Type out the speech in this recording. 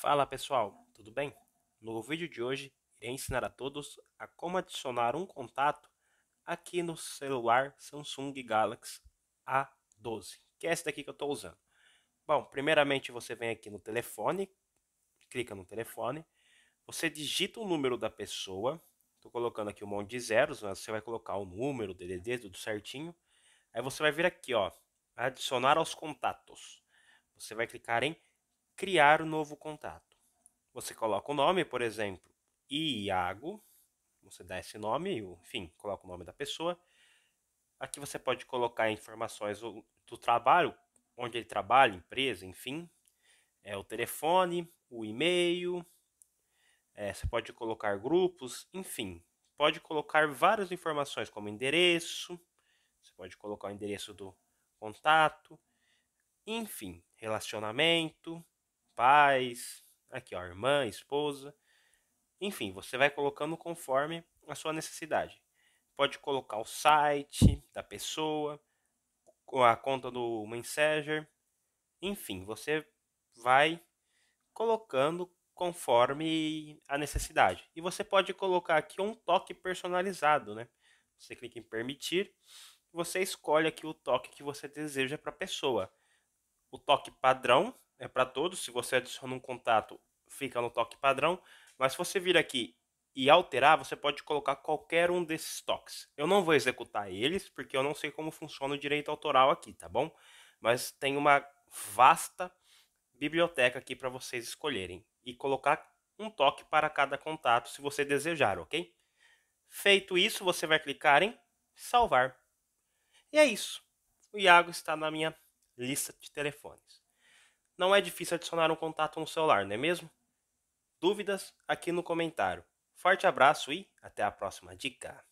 Fala pessoal, tudo bem? No vídeo de hoje irei ensinar a todos a como adicionar um contato aqui no celular Samsung Galaxy A12, que é esse daqui que eu estou usando. Bom, primeiramente você vem aqui no telefone, clica no telefone, você digita o número da pessoa, estou colocando aqui um monte de zeros, mas você vai colocar o número, o DDD, tudo certinho. Aí você vai vir aqui, ó, adicionar aos contatos. Você vai clicar em criar um novo contato. Você coloca o nome, por exemplo, Iago, você dá esse nome, enfim, coloca o nome da pessoa. Aqui você pode colocar informações do, do trabalho, onde ele trabalha, empresa, enfim, é o telefone, o e-mail, é, você pode colocar grupos, enfim, pode colocar várias informações como endereço, você pode colocar o endereço do contato, enfim, relacionamento, pais, aqui ó, irmã, esposa. Enfim, você vai colocando conforme a sua necessidade. Pode colocar o site da pessoa, a conta do Messenger. Enfim, você vai colocando conforme a necessidade. E você pode colocar aqui um toque personalizado, né? Você clica em permitir, você escolhe aqui o toque que você deseja para a pessoa. O toque padrão, é para todos. Se você adiciona um contato, fica no toque padrão. Mas se você vir aqui e alterar, você pode colocar qualquer um desses toques. Eu não vou executar eles, porque eu não sei como funciona o direito autoral aqui, tá bom? Mas tem uma vasta biblioteca aqui para vocês escolherem e colocar um toque para cada contato, se você desejar, ok? Feito isso, você vai clicar em salvar. E é isso. O Iago está na minha lista de telefones não é difícil adicionar um contato no celular, não é mesmo? Dúvidas aqui no comentário. Forte abraço e até a próxima dica!